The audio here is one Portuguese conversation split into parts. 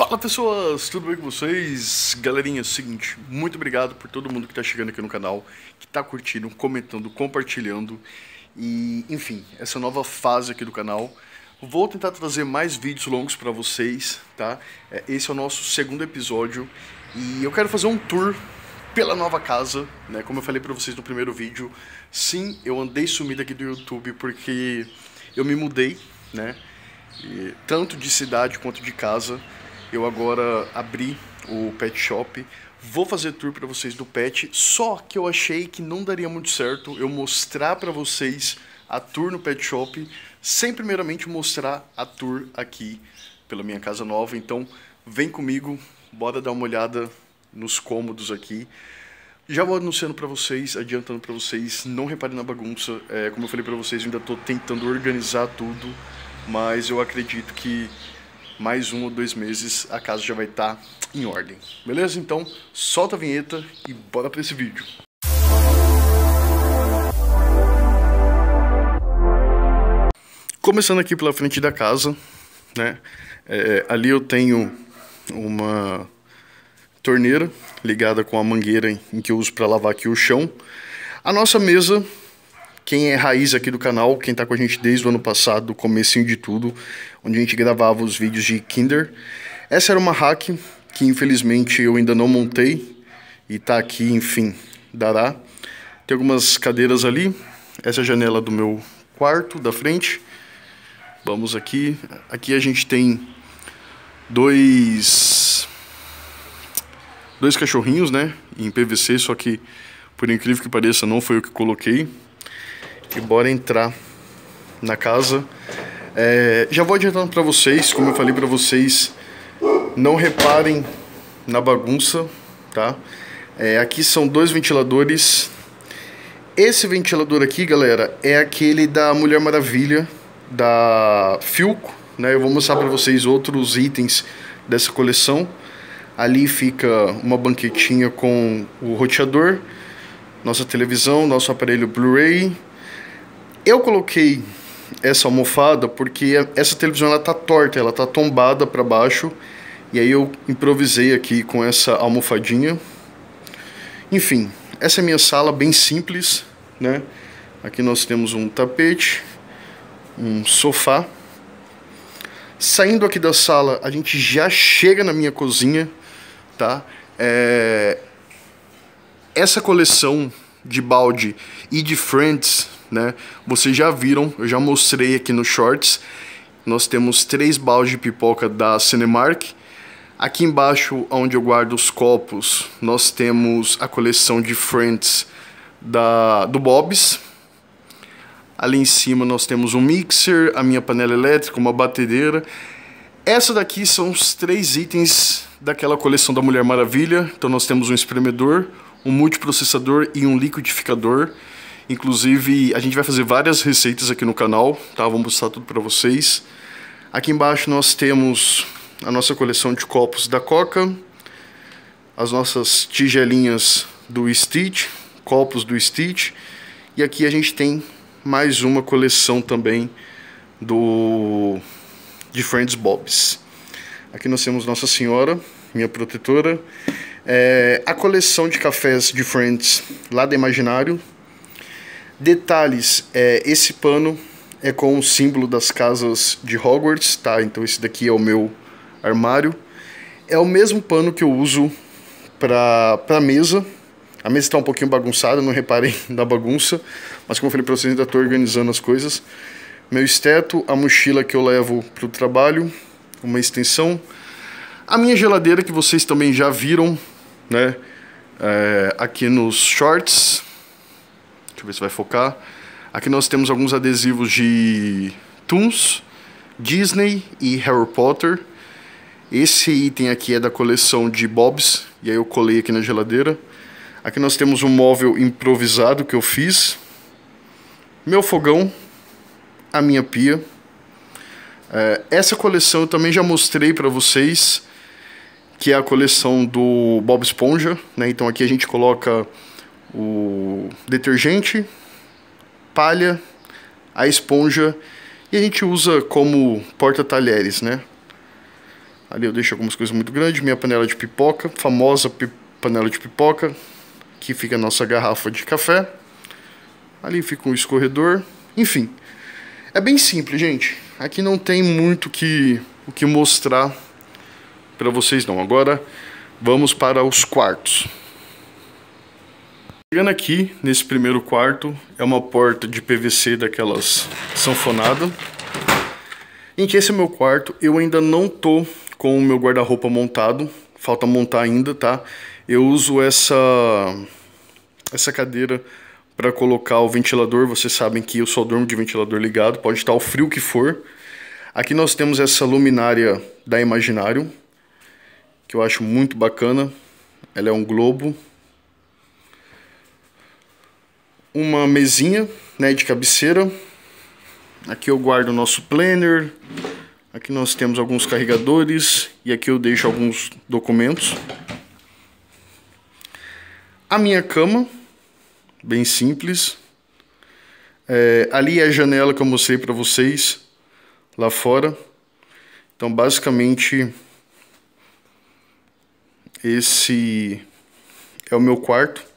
Fala pessoas, tudo bem com vocês? Galerinha, é o seguinte, muito obrigado por todo mundo que está chegando aqui no canal, que está curtindo, comentando, compartilhando e, enfim, essa nova fase aqui do canal. Vou tentar trazer mais vídeos longos para vocês, tá? É, esse é o nosso segundo episódio e eu quero fazer um tour pela nova casa, né? Como eu falei para vocês no primeiro vídeo, sim, eu andei sumido aqui do YouTube porque eu me mudei, né? E, tanto de cidade quanto de casa. Eu agora abri o pet shop. Vou fazer tour para vocês do pet, só que eu achei que não daria muito certo eu mostrar para vocês a tour no pet shop sem primeiramente mostrar a tour aqui pela minha casa nova. Então, vem comigo, bora dar uma olhada nos cômodos aqui. Já vou anunciando para vocês, adiantando para vocês, não reparem na bagunça. É, como eu falei para vocês, eu ainda estou tentando organizar tudo, mas eu acredito que mais um ou dois meses a casa já vai estar tá em ordem. Beleza? Então, solta a vinheta e bora para esse vídeo. Começando aqui pela frente da casa, né? É, ali eu tenho uma torneira ligada com a mangueira em que eu uso para lavar aqui o chão. A nossa mesa quem é raiz aqui do canal, quem está com a gente desde o ano passado, do comecinho de tudo, onde a gente gravava os vídeos de Kinder. Essa era uma hack que infelizmente eu ainda não montei e está aqui, enfim, dará. Tem algumas cadeiras ali, essa é a janela do meu quarto da frente. Vamos aqui, aqui a gente tem dois dois cachorrinhos, né, em PVC, só que por incrível que pareça não foi o que coloquei. E bora entrar na casa. É, já vou adiantando para vocês, como eu falei para vocês, não reparem na bagunça, tá? É, aqui são dois ventiladores. Esse ventilador aqui, galera, é aquele da Mulher Maravilha, da Filco, né? Eu vou mostrar para vocês outros itens dessa coleção. Ali fica uma banquetinha com o roteador, nossa televisão, nosso aparelho Blu-ray, eu coloquei essa almofada porque essa televisão ela tá torta, ela tá tombada para baixo. E aí eu improvisei aqui com essa almofadinha. Enfim, essa é a minha sala bem simples, né? Aqui nós temos um tapete, um sofá. Saindo aqui da sala, a gente já chega na minha cozinha, tá? É... Essa coleção de balde e de friends né? Vocês já viram, eu já mostrei aqui nos shorts. Nós temos três balões de pipoca da Cinemark. Aqui embaixo, onde eu guardo os copos, nós temos a coleção de Friends da, do Bob's. Ali em cima nós temos um mixer, a minha panela elétrica, uma batedeira. Essa daqui são os três itens daquela coleção da Mulher Maravilha. Então nós temos um espremedor, um multiprocessador e um liquidificador. Inclusive, a gente vai fazer várias receitas aqui no canal, tá? Vou mostrar tudo para vocês. Aqui embaixo nós temos a nossa coleção de copos da Coca, as nossas tigelinhas do Stitch, copos do Stitch, e aqui a gente tem mais uma coleção também do de Friends Bobs. Aqui nós temos Nossa Senhora, minha protetora. É, a coleção de cafés de Friends lá do Imaginário, Detalhes, é, esse pano é com o símbolo das casas de Hogwarts, tá? Então esse daqui é o meu armário. É o mesmo pano que eu uso para pra mesa. A mesa está um pouquinho bagunçada, não reparem da bagunça. Mas como eu falei pra vocês, ainda tô organizando as coisas. Meu esteto, a mochila que eu levo para o trabalho, uma extensão. A minha geladeira que vocês também já viram, né? É, aqui nos shorts Deixa eu ver se vai focar. Aqui nós temos alguns adesivos de Toons, Disney e Harry Potter. Esse item aqui é da coleção de Bobs, e aí eu colei aqui na geladeira. Aqui nós temos um móvel improvisado que eu fiz. Meu fogão, a minha pia. É, essa coleção eu também já mostrei para vocês, que é a coleção do Bob Esponja. Né? Então aqui a gente coloca o detergente, palha, a esponja e a gente usa como porta-talheres, né? Ali eu deixo algumas coisas muito grandes, minha panela de pipoca, famosa pi panela de pipoca, que fica a nossa garrafa de café. Ali fica um escorredor, enfim. É bem simples, gente. Aqui não tem muito que, o que mostrar para vocês não. Agora vamos para os quartos. Chegando aqui, nesse primeiro quarto, é uma porta de PVC daquelas sanfonada. Em que esse é meu quarto, eu ainda não tô com o meu guarda-roupa montado, falta montar ainda, tá? Eu uso essa, essa cadeira para colocar o ventilador, vocês sabem que eu só durmo de ventilador ligado, pode estar o frio que for. Aqui nós temos essa luminária da Imaginário, que eu acho muito bacana, ela é um globo uma mesinha né, de cabeceira. Aqui eu guardo o nosso planner. Aqui nós temos alguns carregadores e aqui eu deixo alguns documentos. A minha cama, bem simples. É, ali é a janela que eu mostrei para vocês lá fora. Então basicamente esse é o meu quarto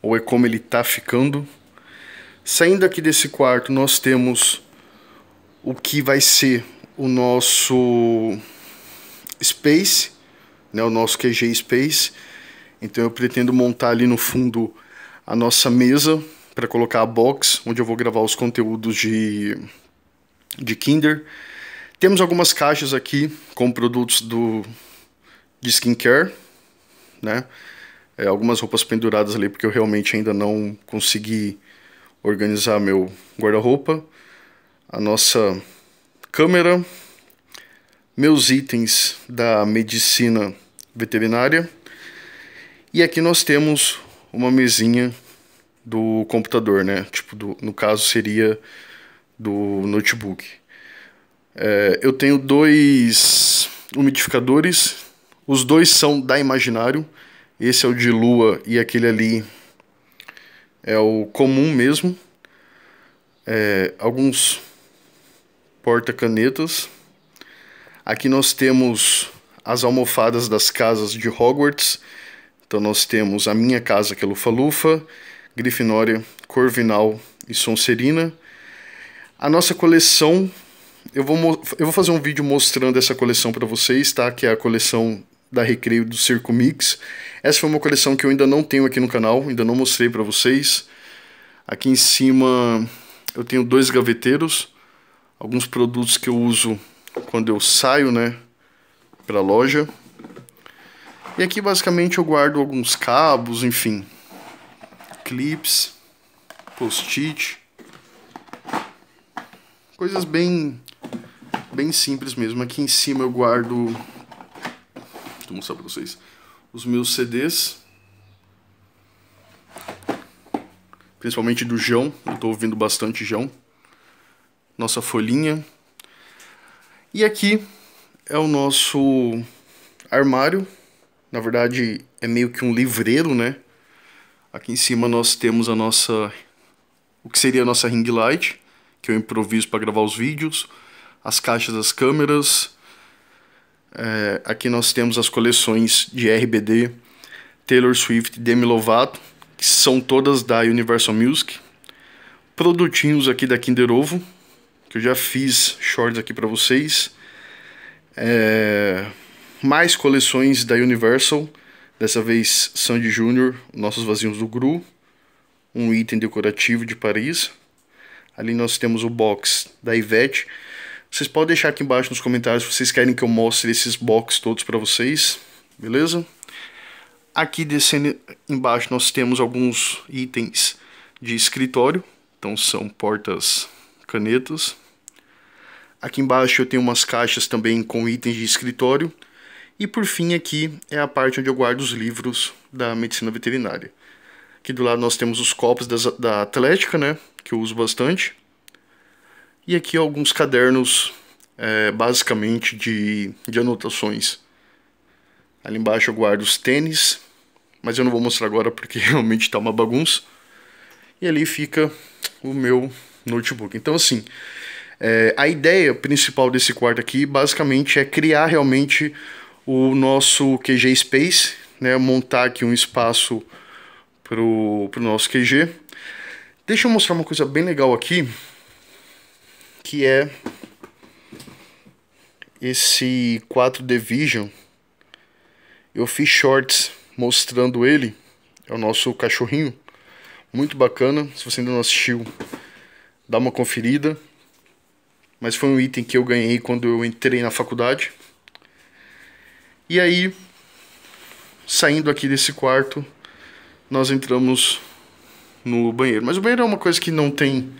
ou é como ele está ficando. Saindo aqui desse quarto, nós temos o que vai ser o nosso space, né, o nosso QG space. Então eu pretendo montar ali no fundo a nossa mesa para colocar a box, onde eu vou gravar os conteúdos de, de Kinder. Temos algumas caixas aqui com produtos do, de skincare, né? é, algumas roupas penduradas ali, porque eu realmente ainda não consegui organizar meu guarda-roupa. A nossa câmera, meus itens da medicina veterinária. E aqui nós temos uma mesinha do computador, né? Tipo, do, no caso seria do notebook. É, eu tenho dois umidificadores, os dois são da Imaginário. Esse é o de lua e aquele ali é o comum mesmo. É, alguns porta-canetas. Aqui nós temos as almofadas das casas de Hogwarts. Então nós temos a minha casa, que é Lufa-Lufa, Grifinória, Corvinal e Sonserina. A nossa coleção, eu vou, eu vou fazer um vídeo mostrando essa coleção para vocês, tá? Que é a coleção da Recreio do Circo Mix. Essa foi uma coleção que eu ainda não tenho aqui no canal, ainda não mostrei para vocês. Aqui em cima eu tenho dois gaveteiros, alguns produtos que eu uso quando eu saio, né, para loja. E aqui basicamente eu guardo alguns cabos, enfim, clips, post-it, coisas bem bem simples mesmo. Aqui em cima eu guardo Deixa eu mostrar pra vocês. Os meus CDs. Principalmente do João. Eu tô ouvindo bastante João. Nossa folhinha. E aqui é o nosso armário. Na verdade, é meio que um livreiro, né? Aqui em cima nós temos a nossa... O que seria a nossa ring light, que eu improviso para gravar os vídeos. As caixas das câmeras é, aqui nós temos as coleções de RBD, Taylor Swift e Demi Lovato, que são todas da Universal Music. Produtinhos aqui da Kinder Ovo, que eu já fiz shorts aqui para vocês. É, mais coleções da Universal, dessa vez Sandy Jr., Nossos Vazinhos do Gru, um item decorativo de Paris. Ali nós temos o box da Ivete, vocês podem deixar aqui embaixo nos comentários se vocês querem que eu mostre esses boxes todos para vocês, beleza? Aqui descendo embaixo nós temos alguns itens de escritório, então são portas, canetas. Aqui embaixo eu tenho umas caixas também com itens de escritório. E por fim aqui é a parte onde eu guardo os livros da medicina veterinária. Aqui do lado nós temos os copos das, da Atlética, né, que eu uso bastante. E aqui alguns cadernos, é, basicamente, de, de anotações. Ali embaixo eu guardo os tênis, mas eu não vou mostrar agora porque realmente está uma bagunça. E ali fica o meu notebook. Então, assim, é, a ideia principal desse quarto aqui, basicamente, é criar realmente o nosso QG Space, né? montar aqui um espaço para o nosso QG. Deixa eu mostrar uma coisa bem legal aqui, que é esse 4 Division. Eu fiz shorts mostrando ele, é o nosso cachorrinho. Muito bacana, se você ainda não assistiu, dá uma conferida. Mas foi um item que eu ganhei quando eu entrei na faculdade. E aí, saindo aqui desse quarto, nós entramos no banheiro. Mas o banheiro é uma coisa que não tem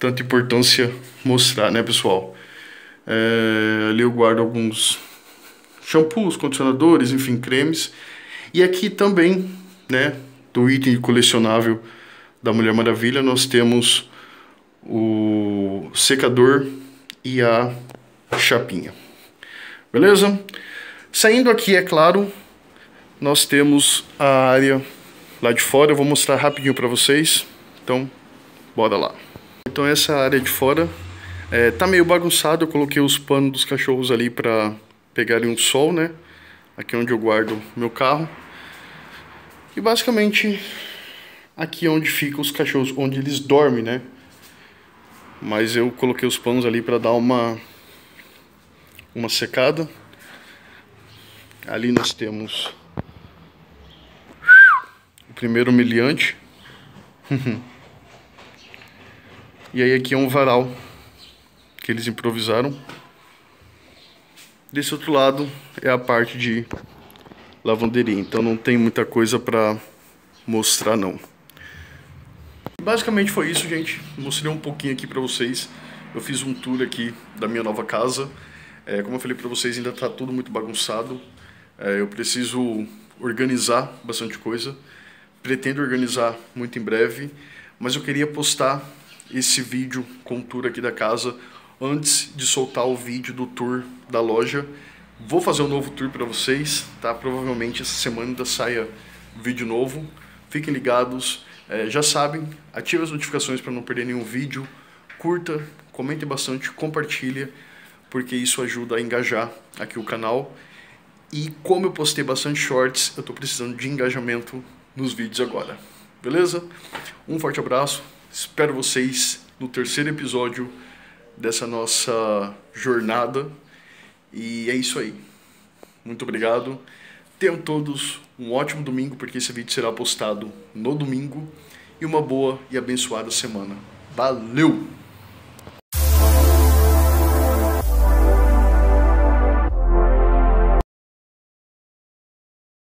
tanta importância mostrar, né, pessoal? É, ali eu guardo alguns shampoos, condicionadores, enfim, cremes. E aqui também, né, do item colecionável da Mulher Maravilha, nós temos o secador e a chapinha. Beleza? Saindo aqui, é claro, nós temos a área lá de fora. Eu vou mostrar rapidinho para vocês. Então, bora lá. Então essa área de fora é, tá meio bagunçado, eu coloquei os panos dos cachorros ali para pegarem um sol, né? Aqui é onde eu guardo meu carro. E basicamente aqui é onde ficam os cachorros, onde eles dormem, né? Mas eu coloquei os panos ali para dar uma uma secada. Ali nós temos o primeiro humilhante. E aí aqui é um varal que eles improvisaram. Desse outro lado é a parte de lavanderia, então não tem muita coisa para mostrar não. Basicamente foi isso, gente. Mostrei um pouquinho aqui para vocês. Eu fiz um tour aqui da minha nova casa. É, como eu falei para vocês, ainda está tudo muito bagunçado. É, eu preciso organizar bastante coisa. Pretendo organizar muito em breve, mas eu queria postar esse vídeo com o tour aqui da casa antes de soltar o vídeo do tour da loja. Vou fazer um novo tour para vocês, tá? Provavelmente essa semana ainda saia vídeo novo. Fiquem ligados. É, já sabem, ative as notificações para não perder nenhum vídeo. Curta, comente bastante, compartilha, porque isso ajuda a engajar aqui o canal. E como eu postei bastante shorts, eu estou precisando de engajamento nos vídeos agora. Beleza? Um forte abraço. Espero vocês no terceiro episódio dessa nossa jornada. E é isso aí. Muito obrigado. Tenham todos um ótimo domingo, porque esse vídeo será postado no domingo. E uma boa e abençoada semana. Valeu!